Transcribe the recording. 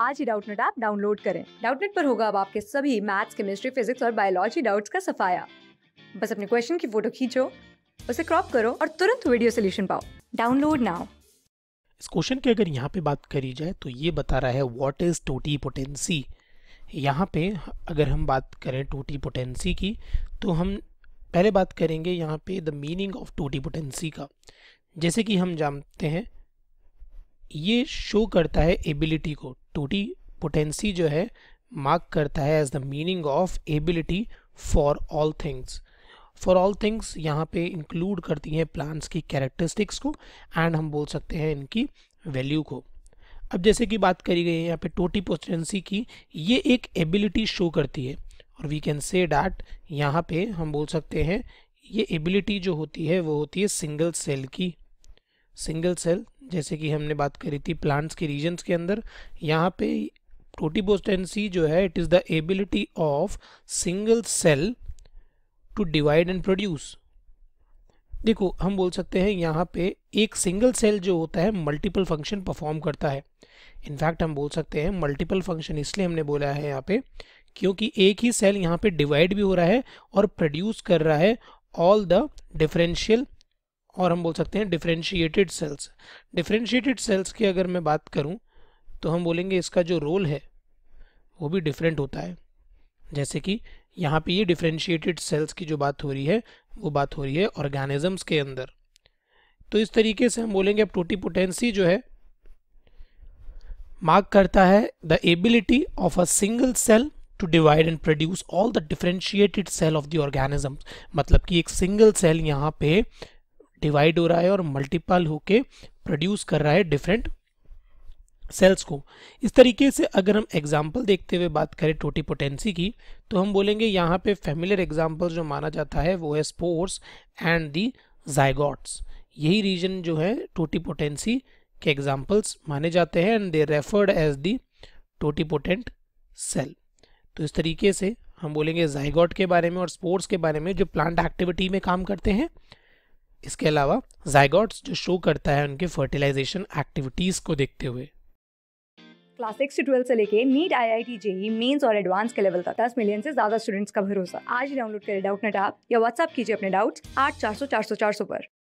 आज ही Doubtnut app download करें डाउटनेट पर होगा अब आपके सभी मैथ्स केमिस्ट्री फिजिक्स और बायोलॉजी डाउट्स का सफाया बस अपने क्वेश्चन की फोटो खींचो उसे क्रॉप करो और तुरंत वीडियो सोल्यूशन पाओ डाउनलोड नाउ इस क्वेश्चन की अगर यहाँ पे बात करी जाए तो ये बता रहा है व्हाट इज टोटी पोटेंसी यहाँ पे अगर हम बात करें टोटी पोटेंसी की तो हम पहले बात करेंगे यहाँ पे the meaning of totipotency का जैसे कि हम जानते हैं ये शो करता है एबिलिटी को टूटी पोटेंसी जो है मार्क करता है as the meaning of ability for all things for all things यहाँ पे इंक्लूड करती हैं प्लांट्स की कैरेक्टरिस्टिक्स को एंड हम बोल सकते हैं इनकी वैल्यू को अब जैसे कि बात करी गई है यहाँ पे टोटी पोटेंसी की ये एक एबिलिटी शो करती है और वी कैन से डैट यहाँ पे हम बोल सकते हैं ये एबिलिटी जो होती है वो होती है सिंगल सेल की सिंगल सेल जैसे कि हमने बात करी थी प्लांट्स के रीजन्स के अंदर यहाँ पे प्रोटीपोस्टेंसी जो है it is the ability of single cell to divide and produce देखो हम बोल सकते हैं यहाँ पे एक सिंगल सेल जो होता है मल्टीपल फंक्शन परफॉर्म करता है इनफैक्ट हम बोल सकते हैं मल्टीपल फंक्शन इसलिए हमने बोला है यहाँ पे क्योंकि एक ही सेल यहाँ पे डिवाइड भी हो रहा है और प्रोड्यूस कर रहा है ऑल द डिफरेंशियल और हम बोल सकते हैं डिफ्रेंशिएटेड सेल्स डिफ्रेंशिएटेड सेल्स की अगर मैं बात करूं तो हम बोलेंगे इसका जो रोल है वो भी डिफरेंट होता है जैसे कि यहाँ पे ये डिफ्रेंशिएटेड सेल्स की जो बात हो रही है वो बात हो रही है ऑर्गेनिजम्स के अंदर तो इस तरीके से हम बोलेंगे अब पोटेंसी जो है मार्क करता है the ability of a single cell to divide and produce all the differentiated cell of the organism मतलब कि एक सिंगल सेल यहाँ पे डिवाइड हो रहा है और मल्टीपल होके प्रोड्यूस कर रहा है डिफरेंट सेल्स को इस तरीके से अगर हम एग्जाम्पल देखते हुए बात करें टोटी पोटेंसी की तो हम बोलेंगे यहाँ पे फेमिलियर एग्जाम्पल जो माना जाता है वो है स्पोर्ट्स एंड दी जायगॉट्स यही रीजन जो है टोटी पोटेंसी के एग्जाम्पल्स माने जाते हैं and they referred as the totipotent cell तो इस तरीके से हम बोलेंगे जाइगॉट के बारे में और स्पोर्ट्स के बारे में जो प्लांट एक्टिविटी में काम करते हैं इसके अलावा जायगॉट्स जो शो करता है उनके फर्टिलाइजेशन एक्टिविटीज को देखते हुए क्लास सिक्स से ट्वेल्थ से लेके NEET I I T JEE mains और एडवांस के लेवल तक दस मिलियन से ज्यादा स्टूडेंट्स का भरोसा आज ही डाउनलोड करें डाउट नेट ऐप या व्हाट्सअप कीजिए अपने डाउट्स आठ चार सौ चार सौ चार सौ पर